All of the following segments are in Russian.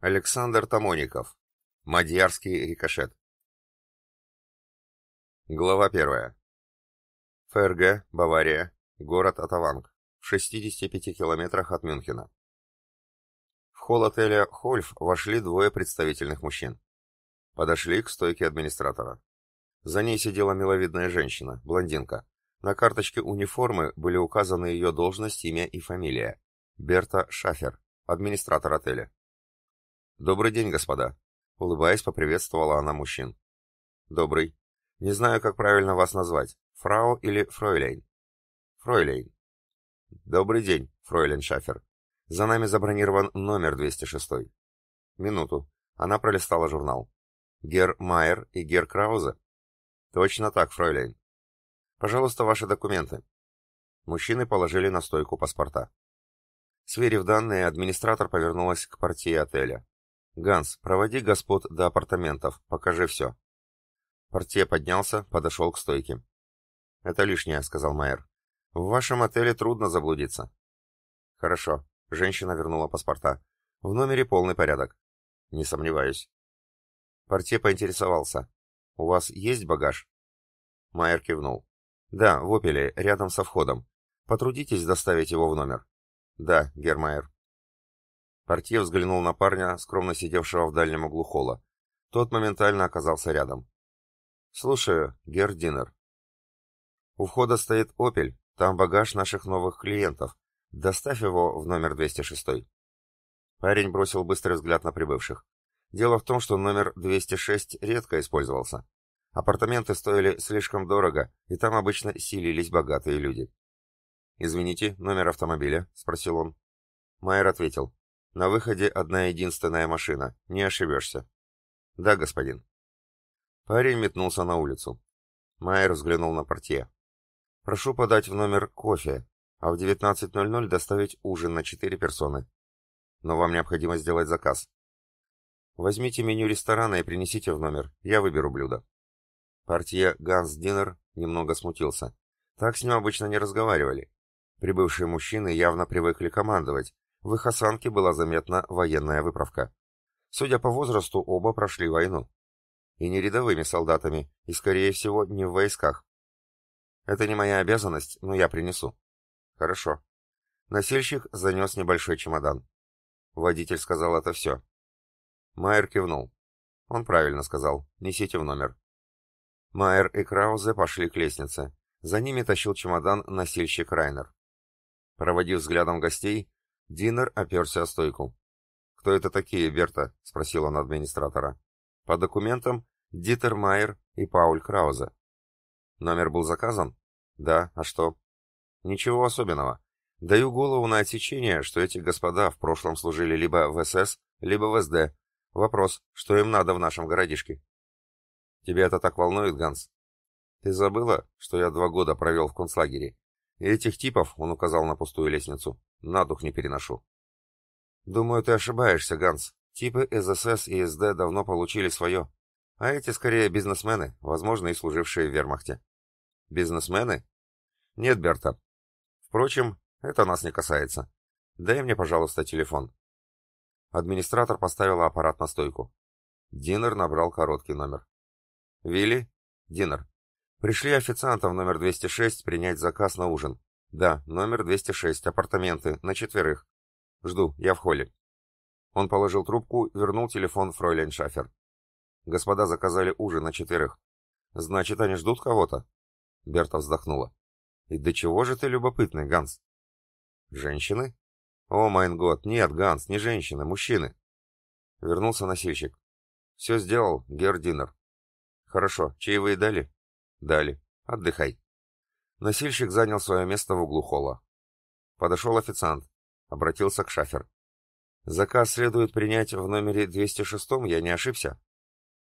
Александр Тамоников. Мадьярский рикошет. Глава первая. ФРГ, Бавария, город Атаванг, в 65 километрах от Мюнхена. В холл отеля «Хольф» вошли двое представительных мужчин. Подошли к стойке администратора. За ней сидела миловидная женщина, блондинка. На карточке униформы были указаны ее должность, имя и фамилия. Берта Шафер, администратор отеля. «Добрый день, господа!» — улыбаясь, поприветствовала она мужчин. «Добрый. Не знаю, как правильно вас назвать. Фрау или Фройлейн?» «Фройлейн». «Добрый день, Фройлейн Шафер. За нами забронирован номер 206». «Минуту». Она пролистала журнал. «Гер Майер и Гер Краузе?» «Точно так, Фройлейн. Пожалуйста, ваши документы». Мужчины положили на стойку паспорта. Сверив данные, администратор повернулась к партии отеля. Ганс, проводи господ до апартаментов, покажи все. Портье поднялся, подошел к стойке. Это лишнее, сказал Майер. В вашем отеле трудно заблудиться. Хорошо. Женщина вернула паспорта. В номере полный порядок. Не сомневаюсь. Портье поинтересовался. У вас есть багаж? Майер кивнул. Да, в Опеле, рядом со входом. Потрудитесь доставить его в номер. Да, Гермайер. Портье взглянул на парня, скромно сидевшего в дальнем углу холла. Тот моментально оказался рядом. «Слушаю, Гердинер». «У входа стоит «Опель», там багаж наших новых клиентов. Доставь его в номер 206». Парень бросил быстрый взгляд на прибывших. Дело в том, что номер 206 редко использовался. Апартаменты стоили слишком дорого, и там обычно силились богатые люди. «Извините, номер автомобиля?» — спросил он. Майер ответил. На выходе одна единственная машина. Не ошибешься. Да, господин. Парень метнулся на улицу. Майер взглянул на портье. Прошу подать в номер кофе, а в 19.00 доставить ужин на четыре персоны. Но вам необходимо сделать заказ. Возьмите меню ресторана и принесите в номер. Я выберу блюдо. Портье Ганс Динер немного смутился. Так с ним обычно не разговаривали. Прибывшие мужчины явно привыкли командовать, в их осанке была заметна военная выправка. Судя по возрасту, оба прошли войну. И не рядовыми солдатами, и, скорее всего, не в войсках. Это не моя обязанность, но я принесу. Хорошо. Носильщик занес небольшой чемодан. Водитель сказал это все. Майер кивнул. Он правильно сказал. Несите в номер. Майер и Краузе пошли к лестнице. За ними тащил чемодан носильщик Райнер. Проводив взглядом гостей, Динер оперся о стойку. «Кто это такие, Берта?» — спросил он администратора. «По документам Дитер Майер и Пауль Краузе». «Номер был заказан?» «Да, а что?» «Ничего особенного. Даю голову на отсечение, что эти господа в прошлом служили либо в СС, либо в СД. Вопрос, что им надо в нашем городишке?» «Тебя это так волнует, Ганс?» «Ты забыла, что я два года провел в концлагере? И этих типов, — он указал на пустую лестницу, на дух не переношу. Думаю, ты ошибаешься, Ганс. Типы ССС и СД давно получили свое. А эти скорее бизнесмены, возможно, и служившие в вермахте. Бизнесмены? Нет, Берта. Впрочем, это нас не касается. Дай мне, пожалуйста, телефон. Администратор поставила аппарат на стойку. Динер набрал короткий номер. «Вилли?» «Динер. Пришли официанта в номер 206 принять заказ на ужин. «Да, номер 206, апартаменты, на четверых. Жду, я в холле». Он положил трубку, вернул телефон фройлен Шафер. «Господа заказали ужин на четверых». «Значит, они ждут кого-то?» Берта вздохнула. «И до чего же ты любопытный, Ганс?» «Женщины?» «О, майн год, нет, Ганс, не женщины, мужчины». Вернулся носильщик. «Все сделал, Гердинер». «Хорошо, чаевые дали?» «Дали. Отдыхай». Носильщик занял свое место в углу холла. Подошел официант. Обратился к шафер. «Заказ следует принять в номере 206, я не ошибся?»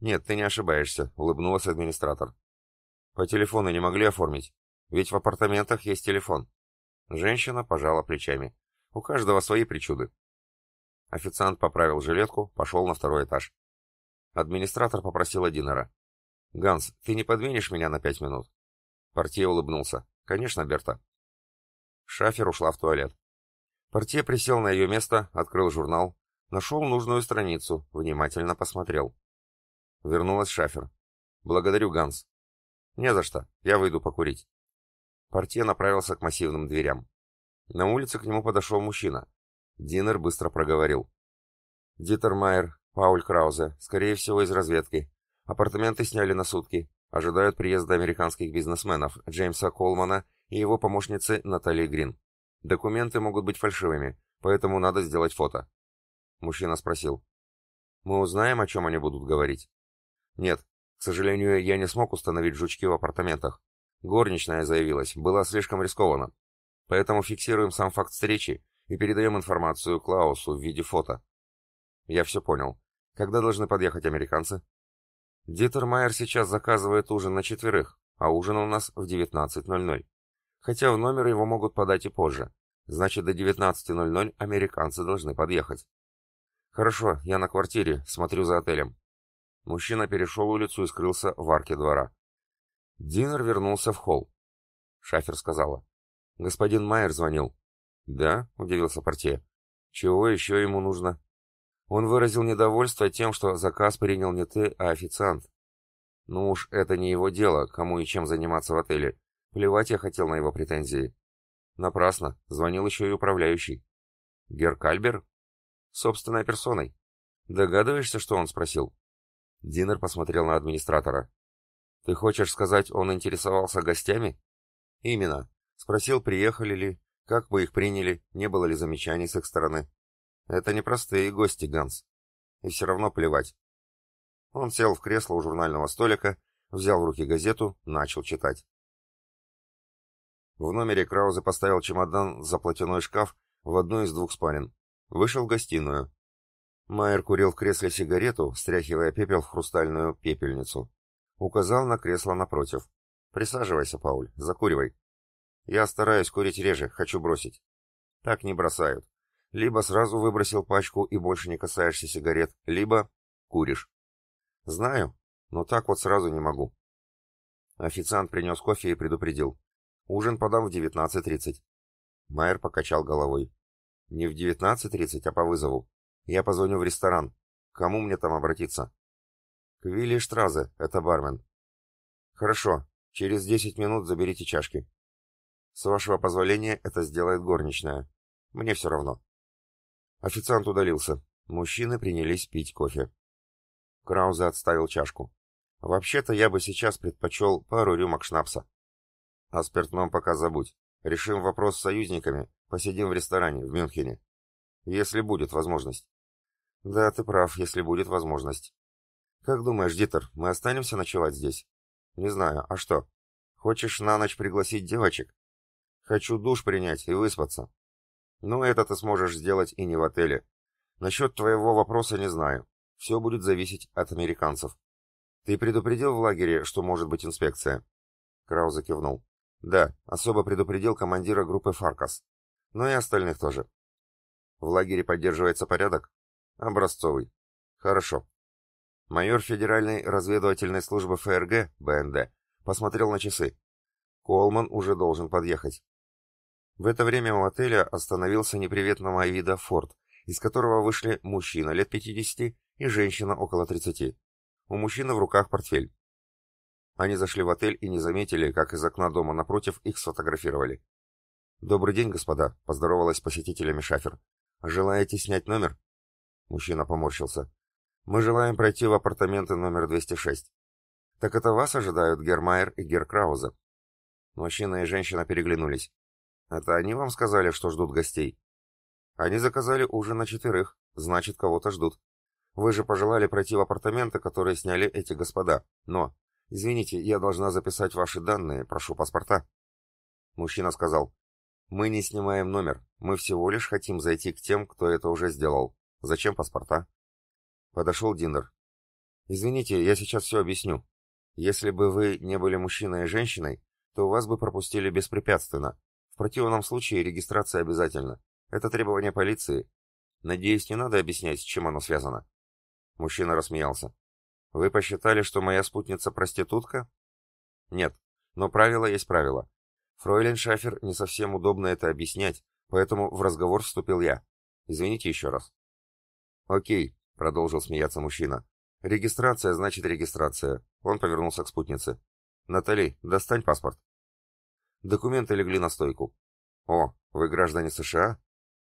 «Нет, ты не ошибаешься», — улыбнулась администратор. «По телефону не могли оформить, ведь в апартаментах есть телефон». Женщина пожала плечами. «У каждого свои причуды». Официант поправил жилетку, пошел на второй этаж. Администратор попросила Динера. «Ганс, ты не подвинешь меня на пять минут?» Портье улыбнулся. «Конечно, Берта». Шафер ушла в туалет. Портье присел на ее место, открыл журнал, нашел нужную страницу, внимательно посмотрел. Вернулась Шафер. «Благодарю, Ганс». «Не за что. Я выйду покурить». Портье направился к массивным дверям. На улице к нему подошел мужчина. Динер быстро проговорил. «Дитер Майер, Пауль Краузе, скорее всего, из разведки. Апартаменты сняли на сутки. Ожидают приезда американских бизнесменов Джеймса Колмана и его помощницы Натальи Грин. Документы могут быть фальшивыми, поэтому надо сделать фото. Мужчина спросил. «Мы узнаем, о чем они будут говорить?» «Нет. К сожалению, я не смог установить жучки в апартаментах. Горничная заявилась, было слишком рискованно. Поэтому фиксируем сам факт встречи и передаем информацию Клаусу в виде фото». «Я все понял. Когда должны подъехать американцы?» Майер сейчас заказывает ужин на четверых, а ужин у нас в 19.00. Хотя в номер его могут подать и позже. Значит, до 19.00 американцы должны подъехать. Хорошо, я на квартире, смотрю за отелем. Мужчина перешел улицу и скрылся в арке двора. Динер вернулся в холл. Шафер сказала. «Господин Майер звонил». «Да?» — удивился портье. «Чего еще ему нужно?» Он выразил недовольство тем, что заказ принял не ты, а официант. Ну уж это не его дело, кому и чем заниматься в отеле. Плевать я хотел на его претензии. Напрасно. Звонил еще и управляющий. Геркальбер? Собственной персоной. Догадываешься, что он спросил? Динер посмотрел на администратора. Ты хочешь сказать, он интересовался гостями? Именно. Спросил, приехали ли, как бы их приняли, не было ли замечаний с их стороны. Это непростые гости, Ганс. И все равно плевать. Он сел в кресло у журнального столика, взял в руки газету, начал читать. В номере Краузе поставил чемодан за платяной шкаф в одну из двух спален. Вышел в гостиную. Майер курил в кресле сигарету, стряхивая пепел в хрустальную пепельницу. Указал на кресло напротив. «Присаживайся, Пауль, закуривай. Я стараюсь курить реже, хочу бросить». «Так не бросают. Либо сразу выбросил пачку и больше не касаешься сигарет, либо куришь. Знаю, но так вот сразу не могу. Официант принес кофе и предупредил. Ужин подам в 19.30. Майер покачал головой. Не в 19.30, а по вызову. Я позвоню в ресторан. Кому мне там обратиться? К Вилли Штразе, это бармен. Хорошо, через 10 минут заберите чашки. С вашего позволения это сделает горничная. Мне все равно. Официант удалился. Мужчины принялись пить кофе. Краузе отставил чашку. «Вообще-то я бы сейчас предпочел пару рюмок шнапса». «О спиртном пока забудь. Решим вопрос с союзниками. Посидим в ресторане в Мюнхене. Если будет возможность». «Да, ты прав, если будет возможность». «Как думаешь, Дитер, мы останемся ночевать здесь?» «Не знаю. А что? Хочешь на ночь пригласить девочек?» «Хочу душ принять и выспаться. Но это ты сможешь сделать и не в отеле. Насчет твоего вопроса не знаю. Все будет зависеть от американцев. Ты предупредил в лагере, что может быть инспекция? Краузе кивнул. Да, особо предупредил командира группы Фаркас. Но и остальных тоже. В лагере поддерживается порядок? Образцовый. Хорошо. Майор Федеральной разведывательной службы ФРГ, БНД, посмотрел на часы. Колман уже должен подъехать. В это время у отеля остановился неприветного вида Форд, из которого вышли мужчина лет 50 и женщина около 30. У мужчины в руках портфель. Они зашли в отель и не заметили, как из окна дома напротив их сфотографировали. «Добрый день, господа», — поздоровалась с посетителями шафер. «Желаете снять номер?» Мужчина поморщился. «Мы желаем пройти в апартаменты номер 206». «Так это вас ожидают Гермайер и Геркрауза». Мужчина и женщина переглянулись. Это они вам сказали, что ждут гостей? Они заказали ужин на четверых, значит, кого-то ждут. Вы же пожелали пройти в апартаменты, которые сняли эти господа. Но, извините, я должна записать ваши данные, прошу паспорта. Мужчина сказал, мы не снимаем номер, мы всего лишь хотим зайти к тем, кто это уже сделал. Зачем паспорта? Подошел Диндер. Извините, я сейчас все объясню. Если бы вы не были мужчиной и женщиной, то вас бы пропустили беспрепятственно, в противном случае регистрация обязательна. Это требование полиции. Надеюсь, не надо объяснять, с чем оно связано. Мужчина рассмеялся. Вы посчитали, что моя спутница проститутка? Нет, но правило есть правило. Фройлен Шафер не совсем удобно это объяснять, поэтому в разговор вступил я. Извините еще раз. Окей, продолжил смеяться мужчина. Регистрация значит регистрация. Он повернулся к спутнице. Натали, достань паспорт. Документы легли на стойку. «О, вы граждане США?»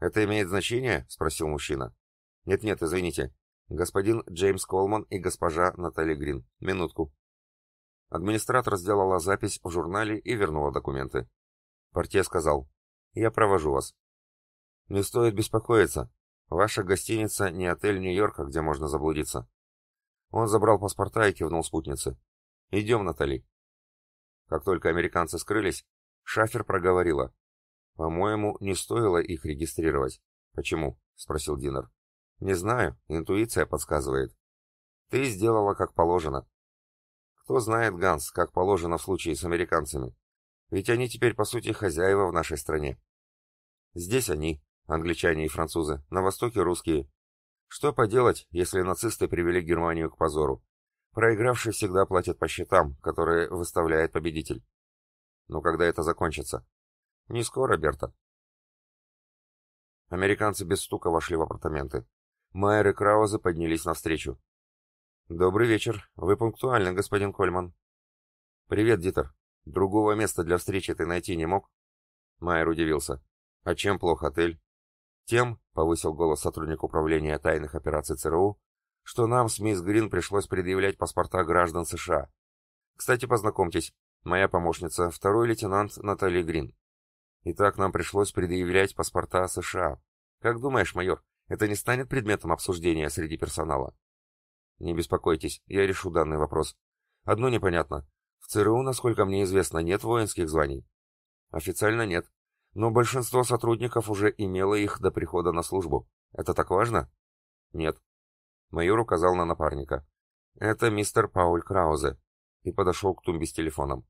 «Это имеет значение?» — спросил мужчина. «Нет-нет, извините. Господин Джеймс Колман и госпожа Натали Грин. Минутку». Администратор сделала запись в журнале и вернула документы. Портье сказал. «Я провожу вас». «Не стоит беспокоиться. Ваша гостиница не отель Нью-Йорка, где можно заблудиться». Он забрал паспорта и кивнул спутнице. «Идем, Натали». Как только американцы скрылись, Шафер проговорила. «По-моему, не стоило их регистрировать». «Почему?» — спросил Динер. «Не знаю, интуиция подсказывает». «Ты сделала как положено». «Кто знает, Ганс, как положено в случае с американцами? Ведь они теперь, по сути, хозяева в нашей стране». «Здесь они, англичане и французы, на востоке русские. Что поделать, если нацисты привели Германию к позору? Проигравший всегда платит по счетам, которые выставляет победитель». Но когда это закончится? Не скоро, Берта. Американцы без стука вошли в апартаменты. Майер и Краузы поднялись навстречу. «Добрый вечер. Вы пунктуальны, господин Кольман». «Привет, Дитер. Другого места для встречи ты найти не мог?» Майер удивился. «А чем плох отель?» «Тем», — повысил голос сотрудник управления тайных операций ЦРУ, что нам с мисс Грин пришлось предъявлять паспорта граждан США. Кстати, познакомьтесь, Моя помощница, второй лейтенант Натали Грин. Итак, нам пришлось предъявлять паспорта США. Как думаешь, майор, это не станет предметом обсуждения среди персонала? Не беспокойтесь, я решу данный вопрос. Одно непонятно. В ЦРУ, насколько мне известно, нет воинских званий. Официально нет. Но большинство сотрудников уже имело их до прихода на службу. Это так важно? Нет. Майор указал на напарника. Это мистер Пауль Краузе. И подошел к тумбе с телефоном.